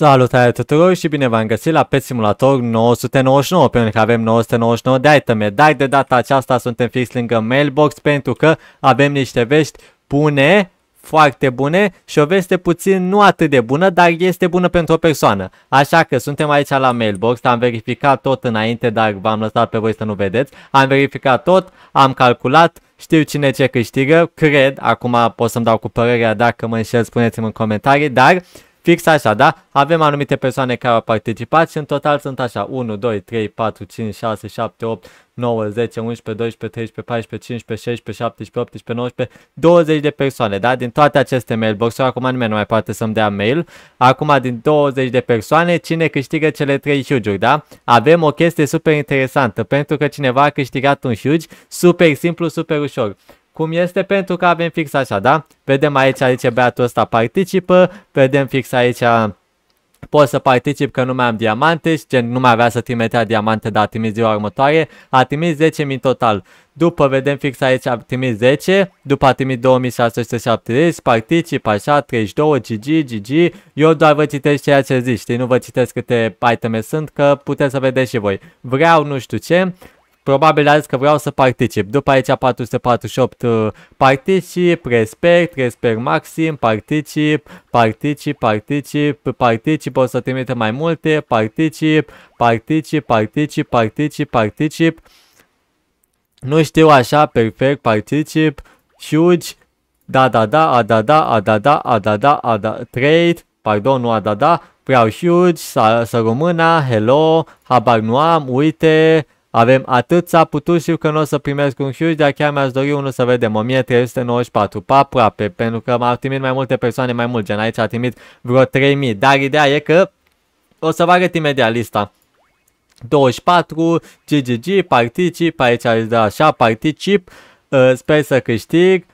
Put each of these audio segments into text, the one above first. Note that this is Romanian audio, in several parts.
Salutare tuturor și bine v-am găsit la Pet Simulator 999, pentru că avem 999 de iteme, dar de data aceasta suntem fix lângă mailbox pentru că avem niște vești bune, foarte bune și o veste puțin nu atât de bună, dar este bună pentru o persoană. Așa că suntem aici la mailbox, am verificat tot înainte, dar v-am lăsat pe voi să nu vedeți. Am verificat tot, am calculat, știu cine ce câștigă, cred, acum pot să-mi dau cu părerea dacă mă înșel, spuneți-mi în comentarii, dar... Uh, Fix așa, da? Avem anumite persoane care au participat și în total sunt așa 1, 2, 3, 4, 5, 6, 7, 8, 9, 10, 11, 12, 13, 14, 15, 16, 17, 18, 19, 20 de persoane, da? Din toate aceste mailbox-uri, acum nimeni nu mai poate să-mi dea mail. Acum, din 20 de persoane, cine câștigă cele 3 huge da? Avem o chestie super interesantă, pentru că cineva a câștigat un huge, super simplu, super ușor cum este pentru că avem fix așa, da? Vedem aici, aici băiatul ăsta participă, vedem fix aici pot să particip că nu mai am diamante și gen nu mai avea să trimitea diamante, dar a trimis ziua următoare, a trimis 10.000 total. După vedem fix aici a trimis 10, după a trimis 2670, particip așa, 32, GG, GG, eu doar vă citesc ceea ce zici, știi, nu vă citesc câte iteme sunt, că puteți să vedeți și voi. Vreau nu știu ce, probabil ales că vreau să particip. După aici 448 uh, particip, respect, respect maxim, particip, particip, particip, particip, o să trimite mai multe, particip, particip, particip, particip, particip. Nu știu așa, perfect, particip, huge, da, da, da, a, da, da, a, da, da, a, da, da, a, da, trade, pardon, nu a, da, da, vreau huge, să, să româna, hello, habar nu am, uite, avem atât putut, putușiu că nu o să primesc un huge, dar chiar mi-aș dori unul să vedem. 1394, pe aproape, pentru că m-au trimit mai multe persoane, mai mult, gen aici a trimit vreo 3000. Dar ideea e că o să vă arăt imediat lista. 24, GGG, particip, aici aș da așa, particip, uh, sper să câștig,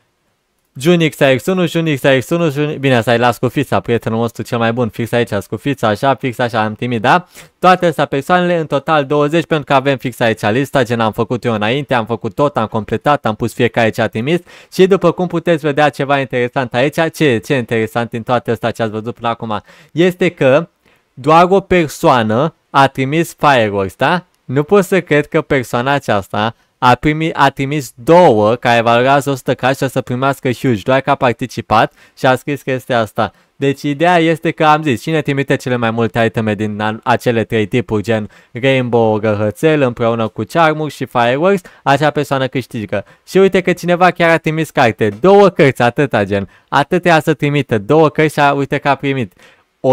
Junix AX1, Junix AX1, Jun... bine, să-i las cu fița, prietenul nostru cel mai bun, fix aici, cu fița, așa, fix așa, am timid, da? Toate astea persoanele, în total 20, pentru că avem fix aici lista, gen am făcut eu înainte, am făcut tot, am completat, am pus fiecare ce a trimis și după cum puteți vedea ceva interesant aici, ce, ce interesant din toate astea ce ați văzut până acum, este că doar o persoană a trimis fireworks, da? Nu pot să cred că persoana aceasta a, primi a trimis două care valorează 100k și o să primească huge, doar că a participat și a scris că este asta. Deci ideea este că am zis, cine trimite cele mai multe iteme din acele trei tipuri, gen Rainbow, Răhățel, împreună cu Charmur și Fireworks, acea persoană câștigă. Și uite că cineva chiar a trimis carte, două cărți, atâta gen, atâtea să trimite, două cărți și a, uite că a primit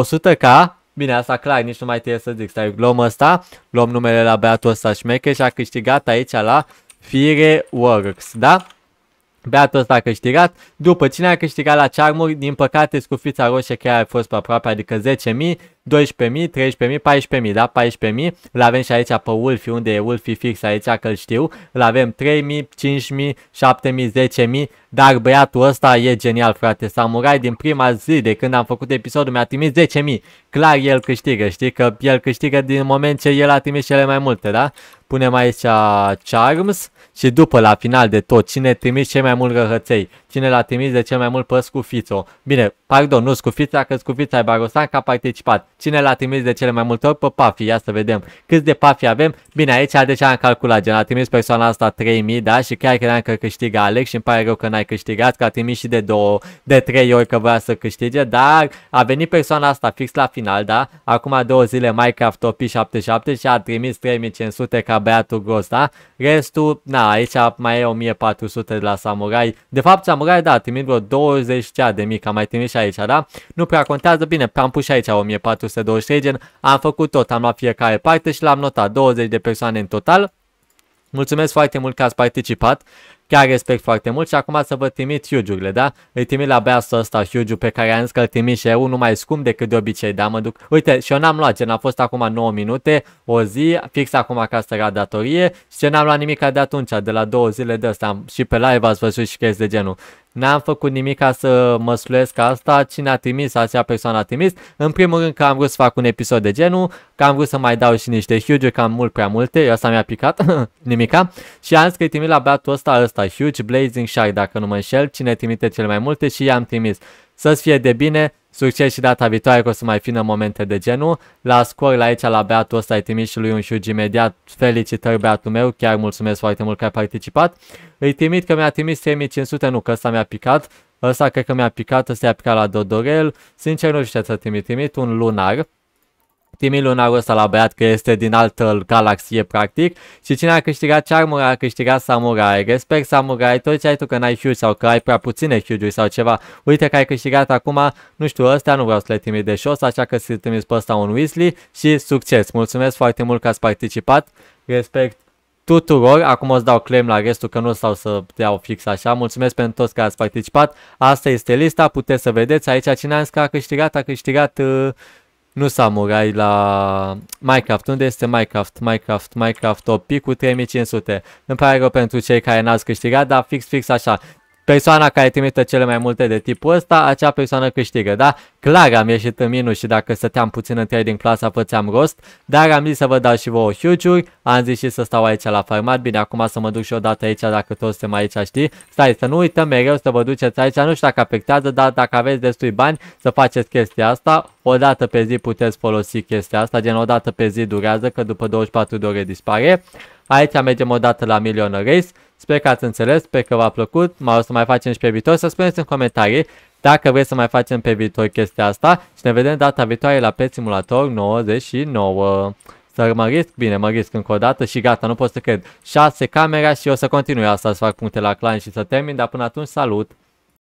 100k, Bine, asta clar, nici nu mai trebuie să zic. Stai, luăm ăsta, luăm numele la beatul ăsta șmecher și a câștigat aici la fire works da? Beatul ăsta a câștigat. După cine a câștigat la Charmuri, din păcate scufița roșie chiar a fost pe aproape, adică 10.000. 12.000, 13.000, 14.000, da? 14.000. Îl avem și aici pe Wolfi, unde e Wolfi fix aici, că-l știu. Îl avem 3.000, 5.000, 7.000, 10.000. Dar băiatul ăsta e genial, frate. Samurai din prima zi de când am făcut episodul mi-a trimis 10.000. Clar el câștigă, știi? Că el câștigă din moment ce el a trimis cele mai multe, da? Punem aici Charms și după la final de tot, cine trimis cei mai mulți răhăței. Cine l-a trimis de cel mai mult pe Scufițo? Bine, pardon, nu Scufița, că Scufița e Barosan că a participat. Cine l-a trimis de cele mai multe ori pe Pafi? Ia să vedem. Câți de Pafi avem? Bine, aici deja am calculat, gen a trimis persoana asta 3000, da? Și chiar credeam că câștigă Alex și îmi pare rău că n-ai câștigat, că a trimis și de două, de trei ori că vrea să câștige, dar a venit persoana asta fix la final, da? Acum două zile Minecraft Topi 77 și a trimis 3500 ca băiatul gros, da? Restul, na, aici mai e 1400 de la Samurai. De fapt, am samurai, da, trimit vreo 20 cea de mic, am mai trimis și aici, da? Nu prea contează, bine, am pus și aici 1423 gen, am făcut tot, am luat fiecare parte și l-am notat, 20 de persoane în total. Mulțumesc foarte mult că ați participat. Chiar respect foarte mult și acum să vă trimit huge da? Îi trimit la brasul ăsta huge pe care am zis că îl trimit și eu, nu mai scump decât de obicei, da? Mă duc. Uite, și eu n-am luat ce n-a fost acum 9 minute, o zi, fix acum ca să datorie și ce n-am luat nimic de atunci, de la două zile de ăsta, și pe live ați văzut și chestii de genul. N-am făcut nimic ca să măsluiesc asta, cine a trimis, acea persoană a trimis. În primul rând că am vrut să fac un episod de genul, că am vrut să mai dau și niște huge, că am mult prea multe, eu asta mi-a picat, nimica. Și am scris trimit la băiatul ăsta, ăsta asta, huge, Blazing Shark dacă nu mă înșel, cine trimite cel mai multe și i-am trimis. Să-ți fie de bine, succes și data viitoare că o să mai fină momente de genul. La scor, la aici, la beatul ăsta ai trimis și lui un huge imediat, felicitări beatul meu, chiar mulțumesc foarte mult că ai participat. Îi trimit că mi-a trimis 3500, nu că ăsta mi-a picat, ăsta cred că mi-a picat, ăsta i-a picat la Dodorel, sincer nu știu ce să trimit, trimit un lunar trimilionarul ăsta la băiat că este din altă galaxie practic și cine a câștigat ce armură a câștigat samurai. Respect samurai, tot ce ai tu că n-ai huge sau că ai prea puține huge sau ceva. Uite că ai câștigat acum, nu știu, ăstea nu vreau să le trimit de jos, așa că să trimis pe ăsta un Weasley și succes. Mulțumesc foarte mult că ați participat, respect tuturor, acum o să dau claim la restul că nu stau să iau fix așa, mulțumesc pentru toți că ați participat, asta este lista, puteți să vedeți aici cine a că a câștigat, a câștigat uh, nu samurai, la Minecraft. Unde este Minecraft? Minecraft, Minecraft, OP cu 3500. Îmi pare rău pentru cei care n-ați câștigat, dar fix, fix așa persoana care trimite cele mai multe de tipul ăsta, acea persoană câștigă, da? Clar am ieșit în minus și dacă stăteam puțin în trading clasa făceam rost, dar am zis să vă dau și vouă huge am zis și să stau aici la farmat, bine, acum să mă duc și odată aici dacă toți suntem aici, știi? Stai, să nu uităm mereu să vă duceți aici, nu știu dacă afectează, dar dacă aveți destui bani să faceți chestia asta, o dată pe zi puteți folosi chestia asta, gen o dată pe zi durează, că după 24 de ore dispare. Aici mergem o dată la Million Race, Sper că ați înțeles, sper că v-a plăcut, mai o să mai facem și pe viitor. Să spuneți în comentarii dacă vreți să mai facem pe viitor chestia asta și ne vedem data viitoare la Pet Simulator 99. Să mă risc? Bine, mă risc încă o dată și gata, nu pot să cred. 6 camera și o să continui asta să fac puncte la clan și să termin, dar până atunci salut!